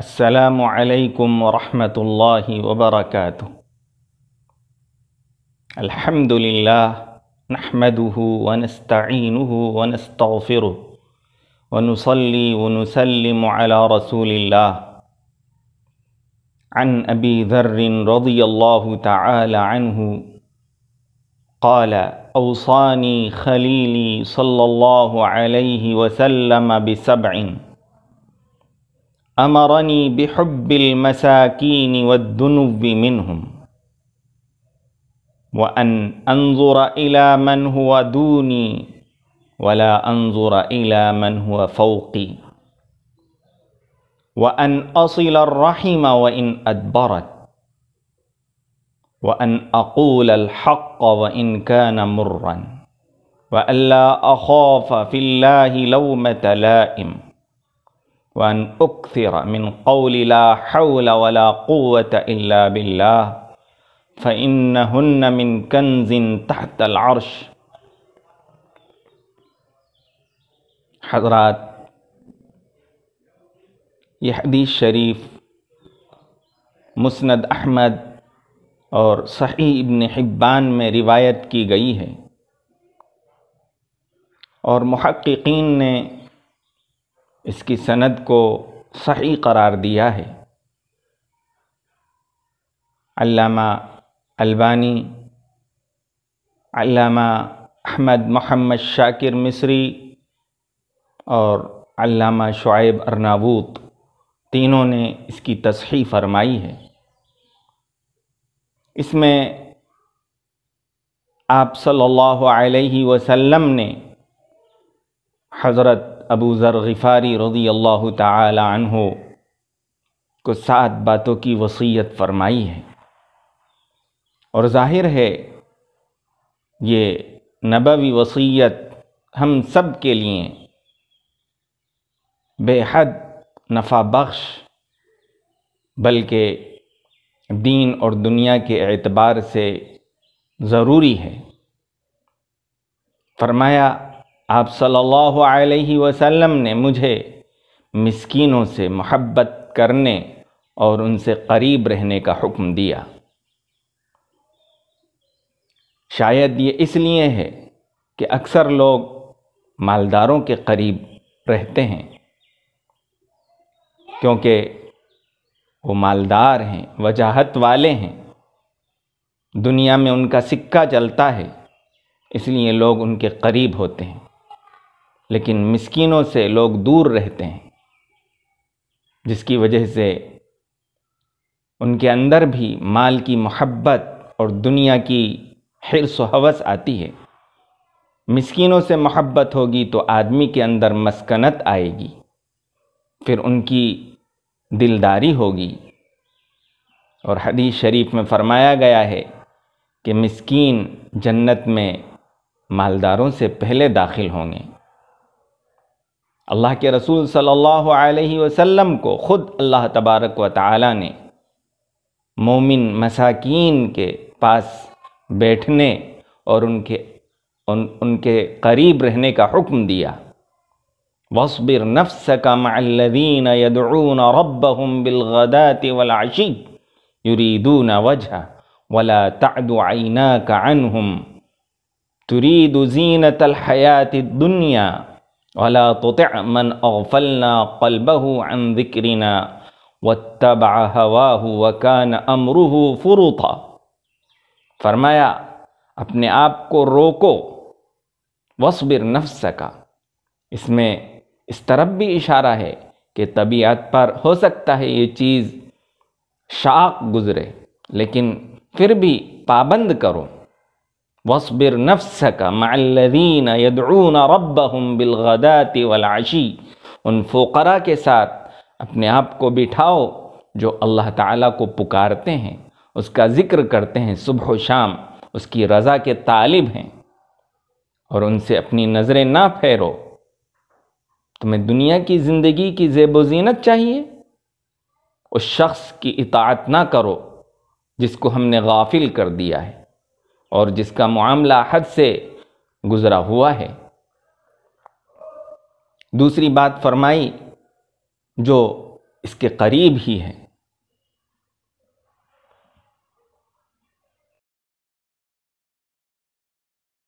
السلام عليكم ورحمة الله وبركاته الحمد لله نحمده ونستعينه ونستغفره ونصلي ونسلم على رسول الله عن أبي ذر رضي الله تعالى عنه قال أوصاني خليلي صلى الله عليه وسلم بسبعٍ أمرني بحب المساكين والذنوب منهم وأن أنظر إلى من هو دوني ولا أنظر إلى من هو فوقي وأن أصل الرحم وإن أدبرت وأن أقول الحق وإن كان مرا وألا أخاف في الله لومة لائم وأن أكثر من قول لا حول ولا قوة إلا بالله فإنهن من كنز تحت العرش حضرات یہ حدیث شریف مسند احمد اور صحیح ابن حبان میں روایت کی گئی ہے اور محققین نے इसकी सनद को सही करार दिया है अल्लामा अल्बानी अल्लामा अहमद मोहम्मद शाकिर मिस्री और अल्लामा शुएब अरनाबूत तीनों ने इसकी तसही फरमाई है इसमें आप सल्लल्लाहु अलैहि वसल्लम ने हज़रत अबू ज़र गफ़ारी रज़ी अल्लाह तहो को सात बातों की वसीयत फरमाई है और ज़ाहिर है ये नबवी वसीयत हम सब के लिए बेहद नफ़ा बख्श बल्कि दीन और दुनिया के एतबार से ज़रूरी है फरमाया आप सल्लल्लाहु अलैहि वसल्लम ने मुझे मिसकीनों से मोहब्बत करने और उनसे करीब रहने का हुक्म दिया शायद ये इसलिए है कि अक्सर लोग मालदारों के करीब रहते हैं क्योंकि वो मालदार हैं वजाहत वाले हैं दुनिया में उनका सिक्का चलता है इसलिए लोग उनके करीब होते हैं लेकिन मिस्कीनों से लोग दूर रहते हैं जिसकी वजह से उनके अंदर भी माल की मोहब्बत और दुनिया की हिरस हवस आती है मिसकीनों से मोहब्बत होगी तो आदमी के अंदर मस्कनत आएगी फिर उनकी दिलदारी होगी और हदीस शरीफ में फरमाया गया है कि मिसकीन जन्नत में मालदारों से पहले दाखिल होंगे अल्लाह के रसूल सल्लल्लाहु अलैहि वसल्लम को ख़ुद अल्लाह तबारक व ताला ने मोमिन मसाकीन के पास बैठने और उनके उन उनके करीब रहने का हुक्म दिया वसबिर नफ्स का मल्लिन यदून रब हम बिलगदात वलाशी युरीदून वजह वला तदआना का अनहम तुरीदीन तलहयात दुनिया वला तोतमन अगफलना कलबहू अन दिक्रिना व तबा हवाहू वकान अमरूह फ़ुरुता फरमाया अपने आप को रोको वसबिर नफ्स का इसमें इस तरफ भी इशारा है कि तबीयत पर हो सकता है ये चीज़ शाक गुज़रे लेकिन फिर भी पाबंद करो वसबिर नफ्स का मल्लिन यदून रबहम बिलगदाती वलाशी उन फोकरा के साथ अपने आप को बिठाओ जो अल्लाह ताला को पुकारते हैं उसका ज़िक्र करते हैं सुबह शाम उसकी रज़ा के तालिब हैं और उनसे अपनी नज़रें ना फेरो तुम्हें दुनिया की ज़िंदगी की जेब जीनत चाहिए उस शख्स की इतात ना करो जिसको हमने गाफिल कर दिया है और जिसका मामला हद से गुज़रा हुआ है दूसरी बात फरमाई जो इसके करीब ही है